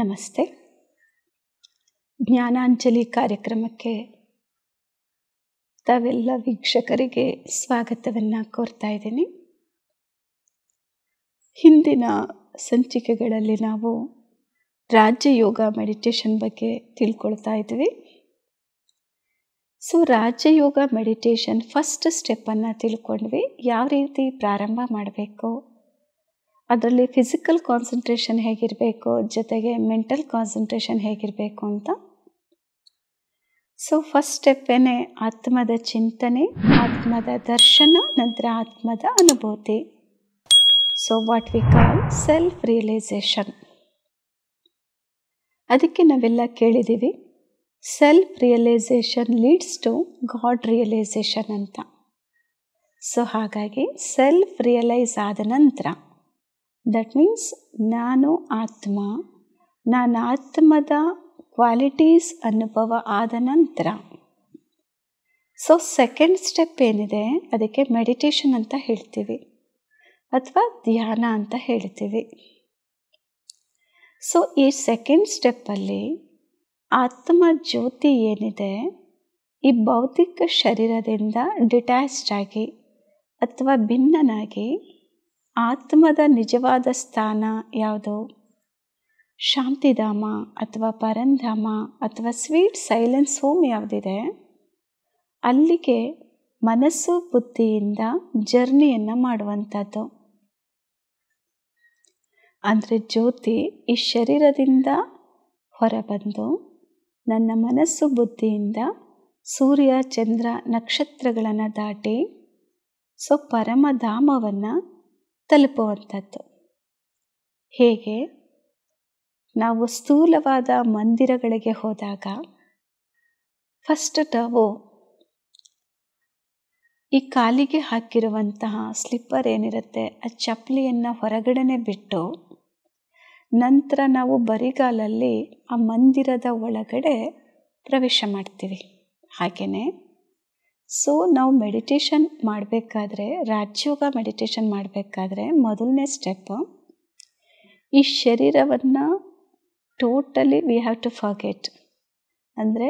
ನಮಸ್ತೆ ಜ್ಞಾನಾಂಜಲಿ ಕಾರ್ಯಕ್ರಮಕ್ಕೆ ತಾವೆಲ್ಲ ವೀಕ್ಷಕರಿಗೆ ಸ್ವಾಗತವನ್ನು ಕೋರ್ತಾ ಇದ್ದೀನಿ ಹಿಂದಿನ ಸಂಚಿಕೆಗಳಲ್ಲಿ ನಾವು ರಾಜ್ಯ ಯೋಗ ಮೆಡಿಟೇಷನ್ ಬಗ್ಗೆ ತಿಳ್ಕೊಳ್ತಾ ಇದ್ವಿ ಸೊ ರಾಜ್ಯ ಯೋಗ ಮೆಡಿಟೇಷನ್ ಫಸ್ಟ್ ಸ್ಟೆಪ್ಪನ್ನು ತಿಳ್ಕೊಂಡ್ವಿ ಯಾವ ರೀತಿ ಪ್ರಾರಂಭ ಮಾಡಬೇಕು ಅದರಲ್ಲಿ ಫಿಸಿಕಲ್ ಕಾನ್ಸಂಟ್ರೇಷನ್ ಹೇಗಿರಬೇಕು ಜೊತೆಗೆ ಮೆಂಟಲ್ ಕಾನ್ಸಂಟ್ರೇಷನ್ ಹೇಗಿರಬೇಕು ಅಂತ ಸೊ ಫಸ್ಟ್ ಸ್ಟೆಪ್ಪೇನೆ ಆತ್ಮದ ಚಿಂತನೆ ಆತ್ಮದ ದರ್ಶನ ನಂತರ ಆತ್ಮದ ಅನುಭೂತಿ so what we call self realisation ಅದಕ್ಕೆ ನಾವೆಲ್ಲ ಕೇಳಿದ್ದೀವಿ self realisation leads to god realisation ಅಂತ ಸೊ ಹಾಗಾಗಿ ಸೆಲ್ಫ್ ರಿಯಲೈಸ್ ಆದ ನಂತರ ದಟ್ ಮೀನ್ಸ್ ನಾನು ಆತ್ಮ ನಾನು ಆತ್ಮದ ಕ್ವಾಲಿಟೀಸ್ ಅನುಭವ ಆದ ನಂತರ ಸೊ ಸೆಕೆಂಡ್ ಸ್ಟೆಪ್ ಏನಿದೆ ಅದಕ್ಕೆ ಮೆಡಿಟೇಷನ್ ಅಂತ ಹೇಳ್ತೀವಿ ಅಥವಾ ಧ್ಯಾನ ಅಂತ ಹೇಳ್ತೀವಿ ಸೊ ಈ ಸೆಕೆಂಡ್ ಸ್ಟೆಪ್ಪಲ್ಲಿ ಆತ್ಮ ಜ್ಯೋತಿ ಏನಿದೆ ಈ ಭೌತಿಕ ಶರೀರದಿಂದ ಡಿಟ್ಯಾಚ್ಡ್ ಆಗಿ ಅಥವಾ ಭಿನ್ನನಾಗಿ ಆತ್ಮದ ನಿಜವಾದ ಸ್ಥಾನ ಯಾವುದು ಶಾಂತಿಧಾಮ ಅಥವಾ ಪರಂಧಾಮ ಅಥವಾ ಸ್ವೀಟ್ ಸೈಲೆನ್ಸ್ ಹೋಮ್ ಯಾವುದಿದೆ ಅಲ್ಲಿಗೆ ಮನಸ್ಸು ಬುದ್ಧಿಯಿಂದ ಜರ್ನಿಯನ್ನು ಮಾಡುವಂಥದ್ದು ಅಂದರೆ ಜ್ಯೋತಿ ಈ ಶರೀರದಿಂದ ಹೊರಬಂದು ನನ್ನ ಮನಸ್ಸು ಬುದ್ಧಿಯಿಂದ ಸೂರ್ಯ ಚಂದ್ರ ನಕ್ಷತ್ರಗಳನ್ನು ದಾಟಿ ಸೊ ಪರಮಧಾಮವನ್ನು ತಲುಪುವಂಥದ್ದು ಹೇಗೆ ನಾವು ಸ್ಥೂಲವಾದ ಮಂದಿರಗಳಿಗೆ ಹೋದಾಗ ಫಸ್ಟ್ ನಾವು ಈ ಕಾಲಿಗೆ ಹಾಕಿರುವಂತಹ ಸ್ಲಿಪ್ಪರ್ ಏನಿರುತ್ತೆ ಆ ಚಪ್ಪಲಿಯನ್ನು ಹೊರಗಡೆನೆ ಬಿಟ್ಟು ನಂತರ ನಾವು ಬರಿಗಾಲಲ್ಲಿ ಆ ಮಂದಿರದ ಒಳಗಡೆ ಪ್ರವೇಶ ಮಾಡ್ತೀವಿ ಹಾಗೆಯೇ ಸೊ ನಾವು ಮೆಡಿಟೇಷನ್ ಮಾಡಬೇಕಾದ್ರೆ ರಾಜ್ಯೋಗ ಮೆಡಿಟೇಷನ್ ಮಾಡಬೇಕಾದ್ರೆ ಮೊದಲನೇ ಸ್ಟೆಪ್ ಈ ಶರೀರವನ್ನು totally we have to forget ಅಂದರೆ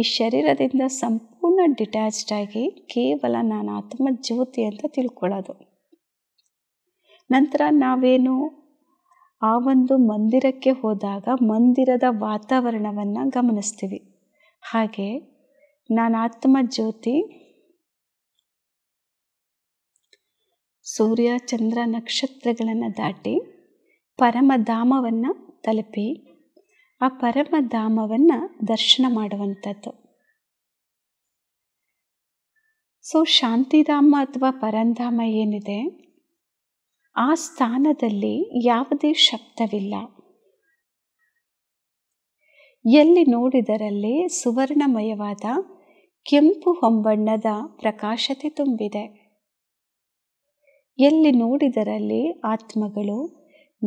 ಈ ಶರೀರದಿಂದ ಸಂಪೂರ್ಣ ಡಿಟ್ಯಾಚ್ಡ್ ಆಗಿ ಕೇವಲ ನಾನು ಆತ್ಮ ಜ್ಯೋತಿ ಅಂತ ತಿಳ್ಕೊಳ್ಳೋದು ನಂತರ ನಾವೇನು ಆ ಒಂದು ಮಂದಿರಕ್ಕೆ ಹೋದಾಗ ಮಂದಿರದ ವಾತಾವರಣವನ್ನು ಗಮನಿಸ್ತೀವಿ ಹಾಗೆ ನಾನು ಆತ್ಮ ಜ್ಯೋತಿ ಸೂರ್ಯ ಚಂದ್ರ ನಕ್ಷತ್ರಗಳನ್ನು ದಾಟಿ ಪರಮಧಾಮವನ್ನು ತಲುಪಿ ಆ ಪರಮಧಾಮವನ್ನು ದರ್ಶನ ಮಾಡುವಂಥದ್ದು ಸೊ ಶಾಂತಿಧಾಮ ಅಥವಾ ಪರಂಧಾಮ ಏನಿದೆ ಆ ಸ್ಥಾನದಲ್ಲಿ ಯಾವುದೇ ಶಬ್ದವಿಲ್ಲ ಎಲ್ಲಿ ನೋಡಿದರಲ್ಲಿ ಸುವರ್ಣಮಯವಾದ ಕೆಂಪು ಹೊಂಬಣ್ಣದ ಪ್ರಕಾಶತೆ ತುಂಬಿದೆ ಎಲ್ಲಿ ನೋಡಿದರಲ್ಲಿ ಆತ್ಮಗಳು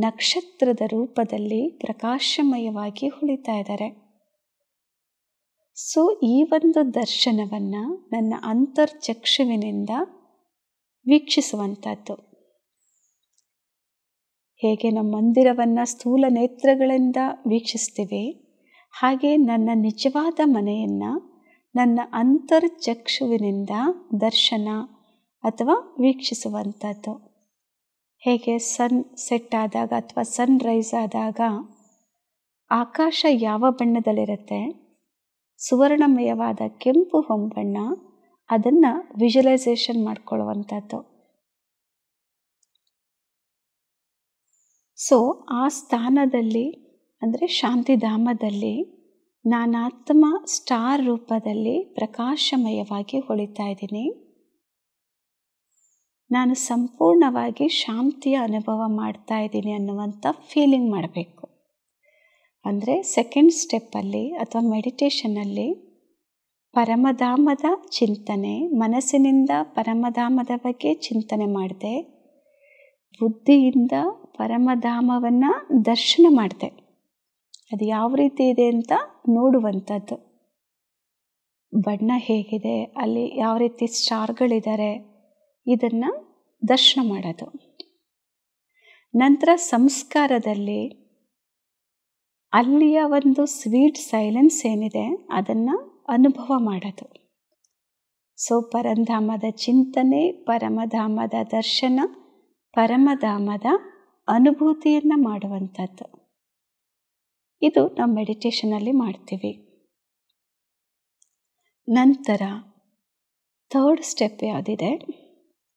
ನಕ್ಷತ್ರದ ರೂಪದಲ್ಲಿ ಪ್ರಕಾಶಮಯವಾಗಿ ಉಳಿತಾ ಇದ್ದಾರೆ ಸೊ ಈ ಒಂದು ದರ್ಶನವನ್ನು ನನ್ನ ಅಂತರ್ಚಕ್ಷುವಿನಿಂದ ವೀಕ್ಷಿಸುವಂಥದ್ದು ಹೇಗೆ ನಮ್ಮ ಮಂದಿರವನ್ನು ಸ್ಥೂಲ ನೇತ್ರಗಳಿಂದ ವೀಕ್ಷಿಸ್ತೀವಿ ಹಾಗೆ ನನ್ನ ನಿಜವಾದ ಮನೆಯನ್ನು ನನ್ನ ಅಂತರ್ ಚಕ್ಷುವಿನಿಂದ ದರ್ಶನ ಅಥವಾ ವೀಕ್ಷಿಸುವಂಥದ್ದು ಹೇಗೆ ಸನ್ ಸೆಟ್ ಆದಾಗ ಅಥವಾ ಸನ್ ರೈಸ್ ಆದಾಗ ಆಕಾಶ ಯಾವ ಬಣ್ಣದಲ್ಲಿರುತ್ತೆ ಸುವರ್ಣಮಯವಾದ ಕೆಂಪು ಹೊಂಬಣ್ಣ ಅದನ್ನು ವಿಜುಲೈಸೇಷನ್ ಮಾಡ್ಕೊಳ್ಳುವಂಥದ್ದು ಸೊ ಆ ಸ್ಥಾನದಲ್ಲಿ ಅಂದರೆ ಶಾಂತಿಧಾಮದಲ್ಲಿ ಆತ್ಮ ಸ್ಟಾರ್ ರೂಪದಲ್ಲಿ ಪ್ರಕಾಶಮಯವಾಗಿ ಹೊಳಿತಾ ಇದ್ದೀನಿ ನಾನು ಸಂಪೂರ್ಣವಾಗಿ ಶಾಂತಿಯ ಅನುಭವ ಮಾಡ್ತಾ ಇದ್ದೀನಿ ಅನ್ನುವಂಥ ಫೀಲಿಂಗ್ ಮಾಡಬೇಕು ಅಂದರೆ ಸೆಕೆಂಡ್ ಸ್ಟೆಪ್ಪಲ್ಲಿ ಅಥವಾ ಮೆಡಿಟೇಷನಲ್ಲಿ ಪರಮಧಾಮದ ಚಿಂತನೆ ಮನಸ್ಸಿನಿಂದ ಪರಮಧಾಮದ ಬಗ್ಗೆ ಚಿಂತನೆ ಮಾಡಿದೆ ಬುದ್ಧಿಯಿಂದ ಪರಮಧಾಮವನ್ನು ದರ್ಶನ ಮಾಡಿದೆ ಅದು ಯಾವ ರೀತಿ ಇದೆ ಅಂತ ನೋಡುವಂಥದ್ದು ಬಣ್ಣ ಹೇಗಿದೆ ಅಲ್ಲಿ ಯಾವ ರೀತಿ ಸ್ಟಾರ್ಗಳಿದ್ದಾರೆ ಇದನ್ನು ದರ್ಶನ ಮಾಡೋದು ನಂತರ ಸಂಸ್ಕಾರದಲ್ಲಿ ಅಲ್ಲಿಯ ಒಂದು ಸ್ವೀಟ್ ಸೈಲೆನ್ಸ್ ಏನಿದೆ ಅದನ್ನು ಅನುಭವ ಮಾಡೋದು ಸೊ ಪರಂಧಾಮದ ಚಿಂತನೆ ಪರಮಧಾಮದ ದರ್ಶನ ಪರಮಧಾಮದ ಅನುಭೂತಿಯನ್ನು ಮಾಡುವಂಥದ್ದು ಇದು ನಾವು ಮೆಡಿಟೇಷನಲ್ಲಿ ಮಾಡ್ತೀವಿ ನಂತರ ಥರ್ಡ್ ಸ್ಟೆಪ್ ಯಾವುದಿದೆ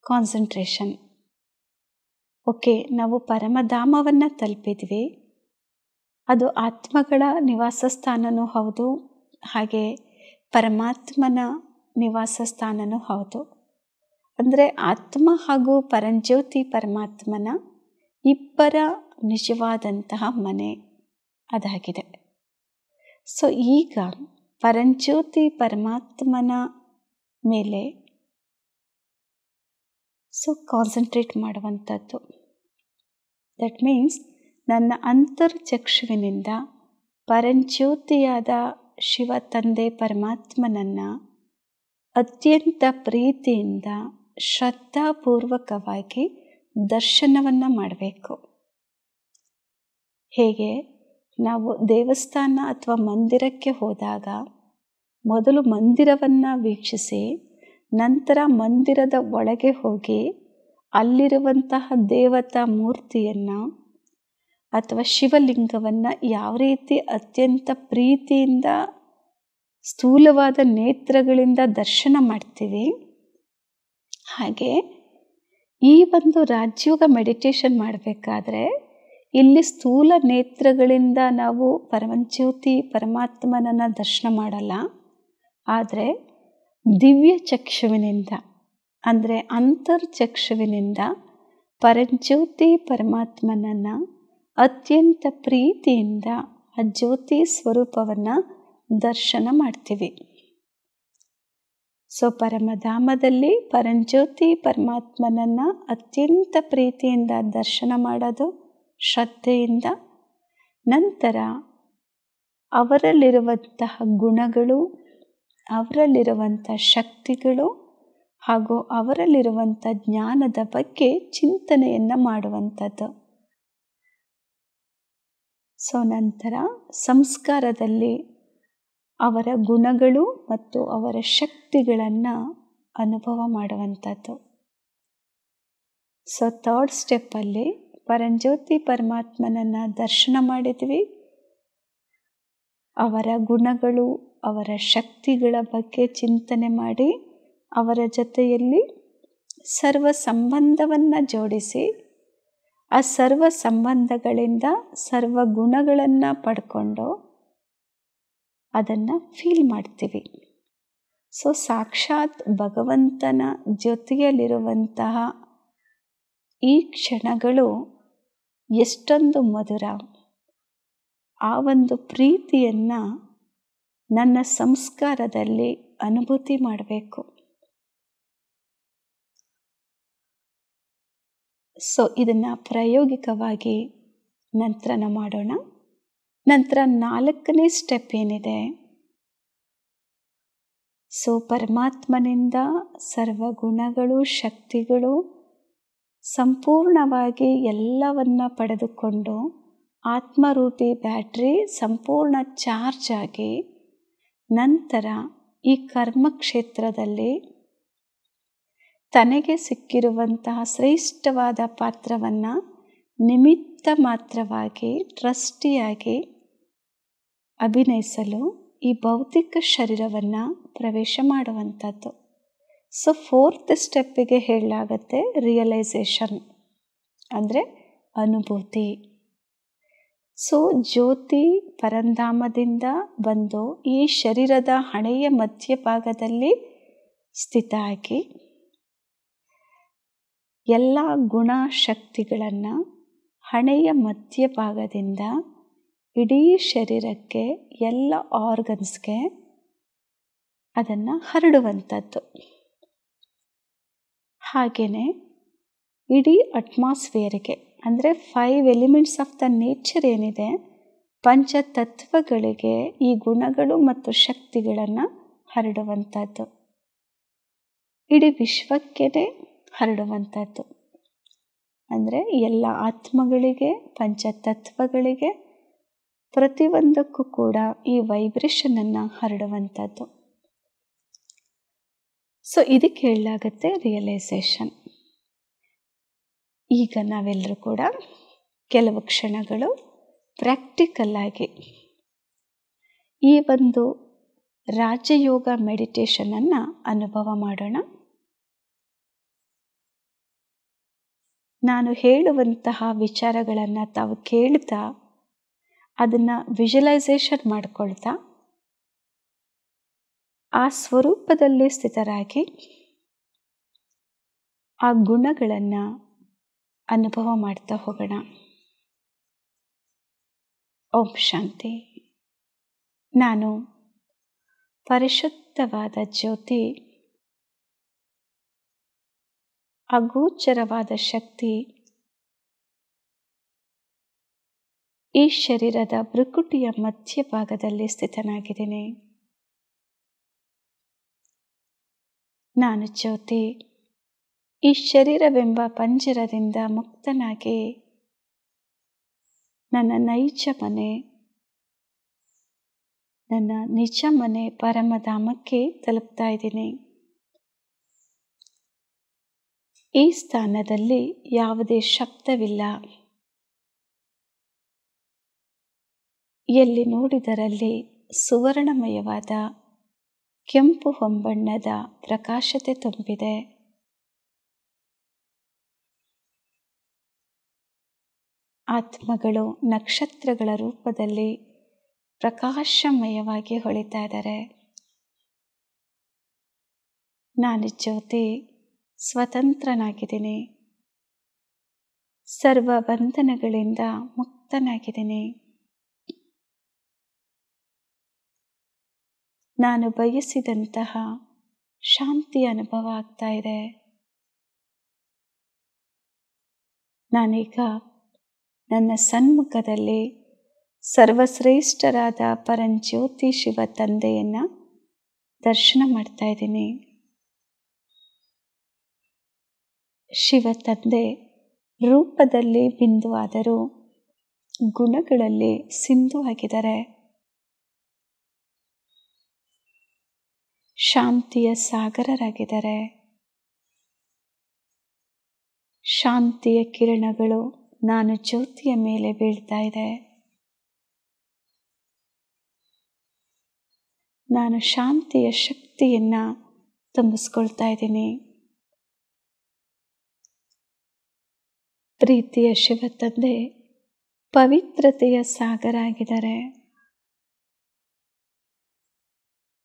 ಕಾನ್ಸಂಟ್ರೇಷನ್ ಓಕೆ ನಾವು ಪರಮಧಾಮವನ್ನು ತಲುಪಿದ್ವಿ ಅದು ಆತ್ಮಗಳ ನಿವಾಸ ಸ್ಥಾನವೂ ಹೌದು ಹಾಗೆ ಪರಮಾತ್ಮನ ನಿವಾಸ ಸ್ಥಾನವೂ ಹೌದು ಅಂದರೆ ಆತ್ಮ ಹಾಗೂ ಪರಂಜ್ಯೋತಿ ಪರಮಾತ್ಮನ ಇಬ್ಬರ ನಿಜವಾದಂತಹ ಮನೆ ಅದಾಗಿದೆ ಸೊ ಈಗ ಪರಂಜ್ಯೋತಿ ಪರಮಾತ್ಮನ ಮೇಲೆ ಸೊ ಕಾನ್ಸಂಟ್ರೇಟ್ ಮಾಡುವಂಥದ್ದು ದಟ್ ಮೀನ್ಸ್ ನನ್ನ ಚಕ್ಷುವಿನಿಂದ ಪರಂಜ್ಯೋತಿಯಾದ ಶಿವ ತಂದೆ ಪರಮಾತ್ಮನನ್ನು ಅತ್ಯಂತ ಪ್ರೀತಿಯಿಂದ ಶ್ರದ್ಧಾಪೂರ್ವಕವಾಗಿ ದರ್ಶನವನ್ನು ಮಾಡಬೇಕು ಹೇಗೆ ನಾವು ದೇವಸ್ಥಾನ ಅಥವಾ ಮಂದಿರಕ್ಕೆ ಹೋದಾಗ ಮೊದಲು ಮಂದಿರವನ್ನು ವೀಕ್ಷಿಸಿ ನಂತರ ಮಂದಿರದ ಒಳಗೆ ಹೋಗಿ ಅಲ್ಲಿರುವಂತಹ ದೇವತಾ ಮೂರ್ತಿಯನ್ನು ಅಥವಾ ಶಿವಲಿಂಗವನ್ನು ಯಾವ ರೀತಿ ಅತ್ಯಂತ ಪ್ರೀತಿಯಿಂದ ಸ್ಥೂಲವಾದ ನೇತ್ರಗಳಿಂದ ದರ್ಶನ ಮಾಡ್ತೀವಿ ಹಾಗೆ ಈ ಒಂದು ರಾಜ್ಯೋಗ ಮೆಡಿಟೇಷನ್ ಮಾಡಬೇಕಾದ್ರೆ ಇಲ್ಲಿ ಸ್ಥೂಲ ನೇತ್ರಗಳಿಂದ ನಾವು ಪರಮಜ್ಯೋತಿ ಪರಮಾತ್ಮನನ್ನು ದರ್ಶನ ಮಾಡಲ್ಲ ಆದರೆ ದಿವ್ಯ ಚಕ್ಷುವಿನಿಂದ ಅಂದರೆ ಅಂತರ್ಚಕ್ಷುವಿನಿಂದ ಪರಂಜ್ಯೋತಿ ಪರಮಾತ್ಮನನ್ನು ಅತ್ಯಂತ ಪ್ರೀತಿಯಿಂದ ಆ ಜ್ಯೋತಿ ಸ್ವರೂಪವನ್ನು ದರ್ಶನ ಮಾಡ್ತೀವಿ ಸೊ ಪರಮಧಾಮದಲ್ಲಿ ಪರಂಜ್ಯೋತಿ ಪರಮಾತ್ಮನನ್ನು ಅತ್ಯಂತ ಪ್ರೀತಿಯಿಂದ ದರ್ಶನ ಮಾಡೋದು ಶ್ರದ್ಧೆಯಿಂದ ನಂತರ ಅವರಲ್ಲಿರುವಂತಹ ಗುಣಗಳು ಅವರಲ್ಲಿರುವಂಥ ಶಕ್ತಿಗಳು ಹಾಗೂ ಅವರಲ್ಲಿರುವಂಥ ಜ್ಞಾನದ ಬಗ್ಗೆ ಚಿಂತನೆಯನ್ನು ಮಾಡುವಂಥದ್ದು ಸೊ ನಂತರ ಸಂಸ್ಕಾರದಲ್ಲಿ ಅವರ ಗುಣಗಳು ಮತ್ತು ಅವರ ಶಕ್ತಿಗಳನ್ನು ಅನುಭವ ಮಾಡುವಂಥದ್ದು ಸೊ ಥರ್ಡ್ ಸ್ಟೆಪ್ಪಲ್ಲಿ ಪರಂಜ್ಯೋತಿ ಪರಮಾತ್ಮನನ್ನು ದರ್ಶನ ಮಾಡಿದ್ವಿ ಅವರ ಗುಣಗಳು ಅವರ ಶಕ್ತಿಗಳ ಬಗ್ಗೆ ಚಿಂತನೆ ಮಾಡಿ ಅವರ ಜೊತೆಯಲ್ಲಿ ಸರ್ವ ಸಂಬಂಧವನ್ನು ಜೋಡಿಸಿ ಆ ಸರ್ವ ಸಂಬಂಧಗಳಿಂದ ಸರ್ವ ಗುಣಗಳನ್ನು ಪಡ್ಕೊಂಡು ಅದನ್ನು ಫೀಲ್ ಮಾಡ್ತೀವಿ ಸೊ ಸಾಕ್ಷಾತ್ ಭಗವಂತನ ಜೊತೆಯಲ್ಲಿರುವಂತಹ ಈ ಕ್ಷಣಗಳು ಎಷ್ಟೊಂದು ಮಧುರ ಆ ಒಂದು ಪ್ರೀತಿಯನ್ನು ನನ್ನ ಸಂಸ್ಕಾರದಲ್ಲಿ ಅನುಭೂತಿ ಮಾಡಬೇಕು ಸೊ ಇದನ್ನು ಪ್ರಾಯೋಗಿಕವಾಗಿ ನಂತರ ಮಾಡೋಣ ನಂತರ ನಾಲ್ಕನೇ ಸ್ಟೆಪ್ ಏನಿದೆ ಸೊ ಪರಮಾತ್ಮನಿಂದ ಸರ್ವ ಗುಣಗಳು ಶಕ್ತಿಗಳು ಸಂಪೂರ್ಣವಾಗಿ ಎಲ್ಲವನ್ನ ಪಡೆದುಕೊಂಡು ಆತ್ಮರೂಪಿ ಬ್ಯಾಟ್ರಿ ಸಂಪೂರ್ಣ ಚಾರ್ಜ್ ಆಗಿ ನಂತರ ಈ ಕರ್ಮಕ್ಷೇತ್ರದಲ್ಲಿ ತನಗೆ ಸಿಕ್ಕಿರುವಂತಹ ಶ್ರೇಷ್ಠವಾದ ಪಾತ್ರವನ್ನು ನಿಮಿತ್ತ ಮಾತ್ರವಾಗಿ ಟ್ರಸ್ಟಿಯಾಗಿ ಅಭಿನಯಿಸಲು ಈ ಭೌತಿಕ ಶರೀರವನ್ನು ಪ್ರವೇಶ ಮಾಡುವಂಥದ್ದು ಸೊ ಫೋರ್ತ್ ಸ್ಟೆಪ್ಪಿಗೆ ಹೇಳಲಾಗತ್ತೆ ರಿಯಲೈಸೇಷನ್ ಅಂದರೆ ಅನುಭೂತಿ ಸೊ ಜ್ಯೋತಿ ಪರಂಧಾಮದಿಂದ ಬಂದು ಈ ಶರೀರದ ಹಣೆಯ ಮಧ್ಯಭಾಗದಲ್ಲಿ ಸ್ಥಿತ ಆಗಿ ಎಲ್ಲ ಗುಣ ಶಕ್ತಿಗಳನ್ನು ಹಣೆಯ ಮಧ್ಯಭಾಗದಿಂದ ಇಡೀ ಶರೀರಕ್ಕೆ ಎಲ್ಲ ಆರ್ಗನ್ಸ್ಗೆ ಅದನ್ನು ಹರಡುವಂಥದ್ದು ಹಾಗೆಯೇ ಇಡೀ ಅಟ್ಮಾಸ್ಫಿಯರ್ಗೆ ಅಂದರೆ five elements of the nature ಏನಿದೆ ಪಂಚತತ್ವಗಳಿಗೆ ಈ ಗುಣಗಳು ಮತ್ತು ಶಕ್ತಿಗಳನ್ನು ಹರಡುವಂಥದ್ದು ಇಡೀ ವಿಶ್ವಕ್ಕೇ ಹರಡುವಂಥದ್ದು ಅಂದರೆ ಎಲ್ಲ ಆತ್ಮಗಳಿಗೆ ಪಂಚತತ್ವಗಳಿಗೆ ಪ್ರತಿಯೊಂದಕ್ಕೂ ಕೂಡ ಈ ವೈಬ್ರೇಷನನ್ನು ಹರಡುವಂಥದ್ದು ಸೊ ಇದಕ್ಕೆ ಹೇಳಲಾಗತ್ತೆ ರಿಯಲೈಸೇಷನ್ ಈಗ ನಾವೆಲ್ಲರೂ ಕೂಡ ಕೆಲವು ಕ್ಷಣಗಳು ಪ್ರಾಕ್ಟಿಕಲ್ಲಾಗಿ ಈ ಒಂದು ರಾಜಯೋಗ ಮೆಡಿಟೇಷನನ್ನು ಅನುಭವ ಮಾಡೋಣ ನಾನು ಹೇಳುವಂತಹ ವಿಚಾರಗಳನ್ನು ತಾವು ಕೇಳ್ತಾ ಅದನ್ನು ವಿಜುಲೈಸೇಷನ್ ಮಾಡ್ಕೊಳ್ತಾ ಆ ಸ್ವರೂಪದಲ್ಲಿ ಸ್ಥಿತರಾಗಿ ಆ ಗುಣಗಳನ್ನು ಅನುಭವ ಮಾಡ್ತಾ ಹೋಗೋಣ ಓಂ ಶಾಂತಿ ನಾನು ಪರಿಶುದ್ಧವಾದ ಜ್ಯೋತಿ ಅಗೋಚರವಾದ ಶಕ್ತಿ ಈ ಶರೀರದ ಭೃಕುಟಿಯ ಮಧ್ಯಭಾಗದಲ್ಲಿ ಸ್ಥಿತನಾಗಿದ್ದೇನೆ ನಾನು ಜ್ಯೋತಿ ಈ ಶರೀರವೆಂಬ ಪಂಜರದಿಂದ ಮುಕ್ತನಾಗಿ ನನ್ನ ನೈಜ ಮನೆ ನನ್ನ ನಿಜ ಮನೆ ಪರಮಧಾಮಕ್ಕೆ ತಲುಪ್ತಾ ಇದ್ದೀನಿ ಈ ಸ್ಥಾನದಲ್ಲಿ ಯಾವುದೇ ಶಬ್ದವಿಲ್ಲ ಎಲ್ಲಿ ನೋಡಿದರಲ್ಲಿ ಸುವರ್ಣಮಯವಾದ ಕೆಂಪು ಹೊಂಬಣ್ಣದ ಪ್ರಕಾಶತೆ ತುಂಬಿದೆ ಆತ್ಮಗಳು ನಕ್ಷತ್ರಗಳ ರೂಪದಲ್ಲಿ ಪ್ರಕಾಶಮಯವಾಗಿ ಹೊಳಿತಾ ಇದ್ದಾರೆ ನಾನು ಜ್ಯೋತಿ ಸ್ವತಂತ್ರನಾಗಿದ್ದೀನಿ ಸರ್ವ ಬಂಧನಗಳಿಂದ ಮುಕ್ತನಾಗಿದ್ದೀನಿ ನಾನು ಬಯಸಿದಂತಹ ಶಾಂತಿ ಅನುಭವ ಆಗ್ತಾ ಇದೆ ನಾನೀಗ ನನ್ನ ಸನ್ಮುಖದಲ್ಲಿ ಸರ್ವಶ್ರೇಷ್ಠರಾದ ಪರಂಜ್ಯೋತಿ ಶಿವ ತಂದೆಯನ್ನು ದರ್ಶನ ಮಾಡ್ತಾ ಇದ್ದೀನಿ ಶಿವ ತಂದೆ ರೂಪದಲ್ಲಿ ಬಿಂದುವಾದರೂ ಗುಣಗಳಲ್ಲಿ ಸಿಂಧು ಆಗಿದ್ದಾರೆ ಶಾಂತಿಯ ಸಾಗರರಾಗಿದ್ದಾರೆ ಶಾಂತಿಯ ಕಿರಣಗಳು ನಾನು ಜ್ಯೋತಿಯ ಮೇಲೆ ಬೀಳ್ತಾ ಇದೆ ನಾನು ಶಾಂತಿಯ ಶಕ್ತಿಯನ್ನು ತುಂಬಿಸ್ಕೊಳ್ತಾ ಇದ್ದೀನಿ ಪ್ರೀತಿಯ ಶಿವ ತಂದೆ ಪವಿತ್ರತೆಯ ಸಾಗರ ಆಗಿದ್ದಾರೆ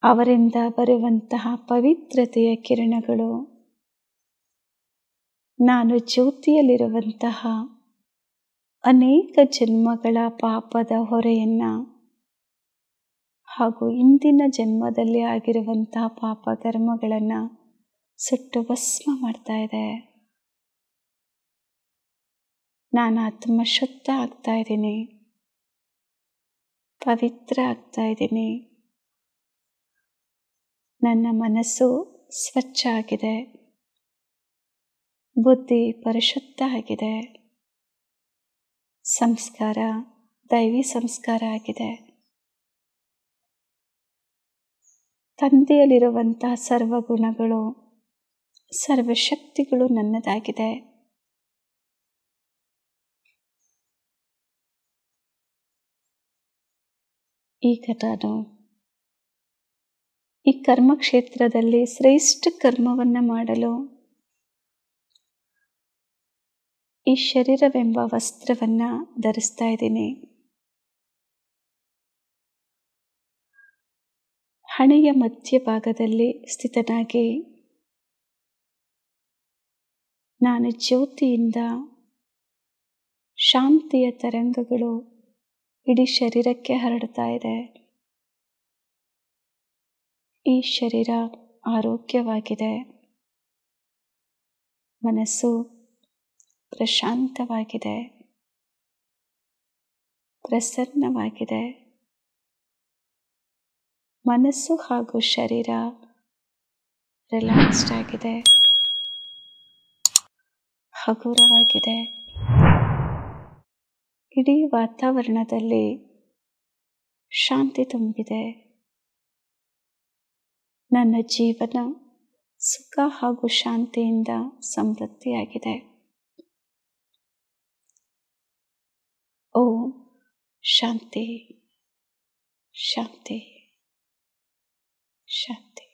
ಅವರಿಂದ ಬರುವಂತಹ ಪವಿತ್ರತೆಯ ಕಿರಣಗಳು ನಾನು ಜ್ಯೋತಿಯಲ್ಲಿರುವಂತಹ ಅನೇಕ ಜನ್ಮಗಳ ಪಾಪದ ಹೊರೆಯನ್ನು ಹಾಗೂ ಇಂದಿನ ಜನ್ಮದಲ್ಲಿ ಆಗಿರುವಂತಹ ಪಾಪ ಕರ್ಮಗಳನ್ನು ಸುಟ್ಟು ಭಸ್ಮ ಮಾಡ್ತಾ ಇದೆ ನಾನು ಆತ್ಮ ಶುದ್ಧ ಆಗ್ತಾ ಇದ್ದೀನಿ ಪವಿತ್ರ ಆಗ್ತಾ ಇದ್ದೀನಿ ನನ್ನ ಮನಸ್ಸು ಸ್ವಚ್ಛ ಆಗಿದೆ ಬುದ್ಧಿ ಪರಿಶುದ್ಧ ಆಗಿದೆ ಸಂಸ್ಕಾರ ದೈವಿ ಸಂಸ್ಕಾರ ಆಗಿದೆ ತಂದೆಯಲ್ಲಿರುವಂತಹ ಸರ್ವಗುಣಗಳು ಸರ್ವಶಕ್ತಿಗಳು ನನ್ನದಾಗಿದೆ ಈಗ ನಾನು ಈ ಕರ್ಮಕ್ಷೇತ್ರದಲ್ಲಿ ಶ್ರೇಷ್ಠ ಕರ್ಮವನ್ನು ಮಾಡಲು ಈ ಶರೀರವೆಂಬ ವಸ್ತ್ರವನ್ನು ಧರಿಸ್ತಾ ಇದ್ದೀನಿ ಹಣೆಯ ಮಧ್ಯಭಾಗದಲ್ಲಿ ಸ್ಥಿತನಾಗಿ ನಾನು ಜ್ಯೋತಿಯಿಂದ ಶಾಂತಿಯ ತರಂಗಗಳು ಇಡೀ ಶರೀರಕ್ಕೆ ಹರಡ್ತಾ ಇದೆ ಈ ಶರೀರ ಆರೋಗ್ಯವಾಗಿದೆ ಮನಸ್ಸು ಪ್ರಶಾಂತವಾಗಿದೆ ಪ್ರಸನ್ನವಾಗಿದೆ ಮನಸ್ಸು ಹಾಗೂ ಶರೀರ ರಿಲ್ಯಾಕ್ಸ್ಡ್ ಆಗಿದೆ ಹಗುರವಾಗಿದೆ ಇಡೀ ವಾತಾವರಣದಲ್ಲಿ ಶಾಂತಿ ತುಂಬಿದೆ ನನ್ನ ಜೀವನ ಸುಖ ಹಾಗೂ ಶಾಂತಿಯಿಂದ ಸಮೃದ್ಧಿಯಾಗಿದೆ ಓಂ ಶಾಂತಿ ಶಾಂತಿ ಶಾಂತಿ